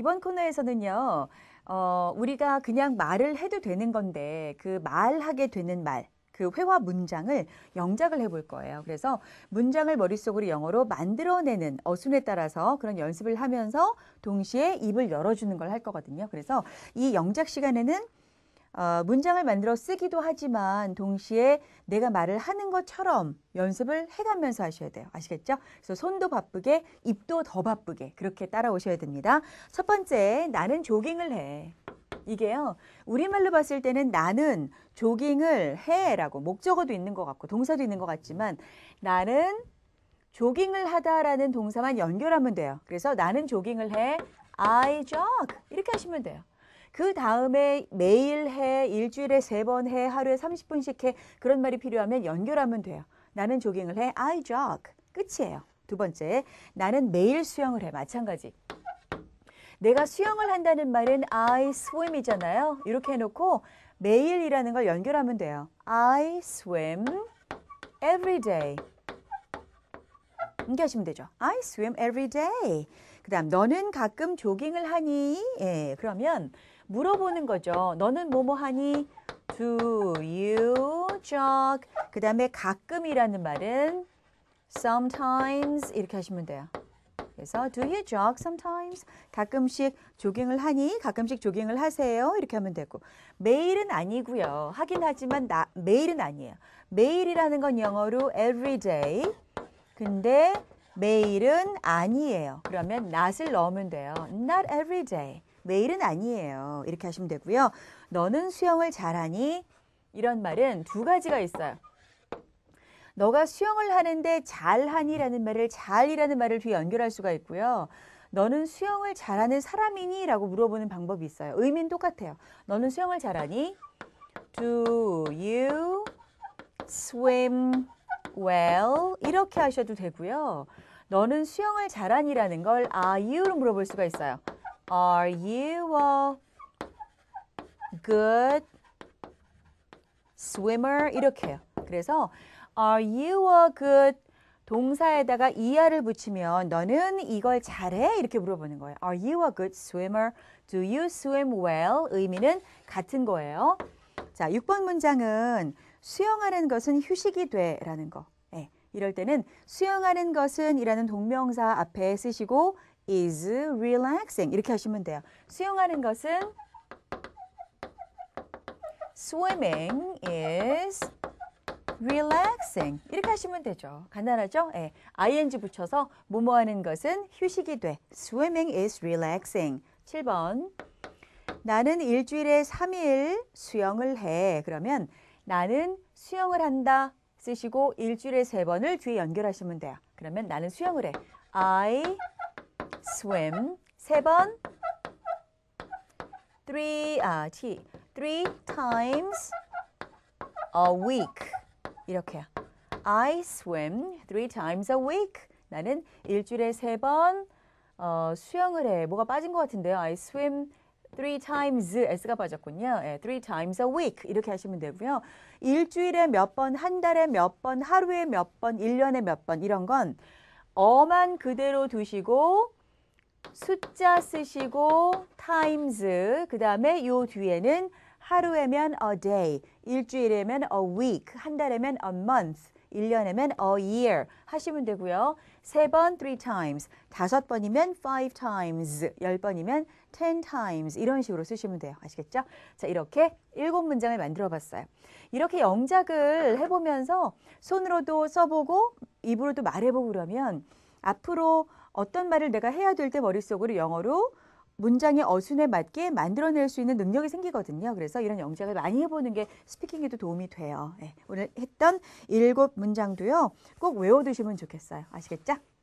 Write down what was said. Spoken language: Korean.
이번 코너에서는요, 어, 우리가 그냥 말을 해도 되는 건데, 그 말하게 되는 말, 그 회화 문장을 영작을 해볼 거예요. 그래서 문장을 머릿속으로 영어로 만들어내는 어순에 따라서 그런 연습을 하면서 동시에 입을 열어주는 걸 할 거거든요. 그래서 이 영작 시간에는 어, 문장을 만들어 쓰기도 하지만 동시에 내가 말을 하는 것처럼 연습을 해가면서 하셔야 돼요. 아시겠죠? 그래서 손도 바쁘게, 입도 더 바쁘게 그렇게 따라오셔야 됩니다. 첫 번째, 나는 조깅을 해. 이게요. 우리말로 봤을 때는 나는 조깅을 해라고 목적어도 있는 것 같고 동사도 있는 것 같지만 나는 조깅을 하다라는 동사만 연결하면 돼요. 그래서 나는 조깅을 해. I jog. 이렇게 하시면 돼요. 그 다음에 매일 해, 일주일에 세 번 해, 하루에 30분씩 해 그런 말이 필요하면 연결하면 돼요. 나는 조깅을 해. I jog. 끝이에요. 두 번째, 나는 매일 수영을 해. 마찬가지. 내가 수영을 한다는 말은 I swim이잖아요. 이렇게 해놓고 매일이라는 걸 연결하면 돼요. I swim every day. 이렇게 하시면 되죠. I swim every day. 그 다음, 너는 가끔 조깅을 하니? 예, 그러면 물어보는 거죠. 너는 뭐뭐 하니? Do you jog? 그 다음에 가끔이라는 말은 sometimes 이렇게 하시면 돼요. 그래서 do you jog sometimes? 가끔씩 조깅을 하니? 가끔씩 조깅을 하세요? 이렇게 하면 되고 매일은 아니고요. 하긴 하지만 나, 매일은 아니에요. 매일이라는 건 영어로 every day. 근데 매일은 아니에요. 그러면 not을 넣으면 돼요. not every day. 매일은 아니에요. 이렇게 하시면 되고요. 너는 수영을 잘하니? 이런 말은 두 가지가 있어요. 너가 수영을 하는데 잘하니라는 말을 잘이라는 말을 뒤에 연결할 수가 있고요. 너는 수영을 잘하는 사람이니? 라고 물어보는 방법이 있어요. 의미는 똑같아요. 너는 수영을 잘하니? Do you swim well? 이렇게 하셔도 되고요. 너는 수영을 잘하니라는 걸 are you로 물어볼 수가 있어요. Are you a good swimmer? 이렇게 요 그래서 Are you a good 동사에다가 er을 붙이면 너는 이걸 잘해? 이렇게 물어보는 거예요. Are you a good swimmer? Do you swim well? 의미는 같은 거예요. 자, 6번 문장은 수영하는 것은 휴식이 돼 라는 거. 예, 이럴 때는 수영하는 것은 이라는 동명사 앞에 쓰시고 is relaxing 이렇게 하시면 돼요. 수영하는 것은 swimming is relaxing 이렇게 하시면 되죠. 간단하죠? 예. ing 붙여서 뭐뭐 하는 것은 휴식이 돼. swimming is relaxing. 7번 나는 일주일에 3일 수영을 해. 그러면 나는 수영을 한다 쓰시고 일주일에 3번을 뒤에 연결하시면 돼요. 그러면 나는 수영을 해. I swim. 세 번. three 아 t three times a week 이렇게요. I swim three times a week. 나는 일주일에 세번 어, 수영을 해. 뭐가 빠진 것 같은데요. I swim three times. s가 빠졌군요. 예, three times a week 이렇게 하시면 되고요. 일주일에 몇 번, 한 달에 몇 번, 하루에 몇 번, 일년에 몇 번 이런 건 어만 그대로 두시고 숫자 쓰시고 times 그 다음에 요 뒤에는 하루에면 a day, 일주일에면 a week, 한 달에면 a month, 1년에면 a year 하시면 되고요. 세 번 three times, 다섯 번이면 five times, 열 번이면 ten times 이런 식으로 쓰시면 돼요. 아시겠죠? 자, 이렇게 일곱 문장을 만들어 봤어요. 이렇게 영작을 해보면서 손으로도 써보고 입으로도 말해보고 그러면 앞으로 어떤 말을 내가 해야 될 때 머릿속으로 영어로 문장의 어순에 맞게 만들어낼 수 있는 능력이 생기거든요. 그래서 이런 영작을 많이 해보는 게 스피킹에도 도움이 돼요. 네, 오늘 했던 일곱 문장도요. 꼭 외워두시면 좋겠어요. 아시겠죠?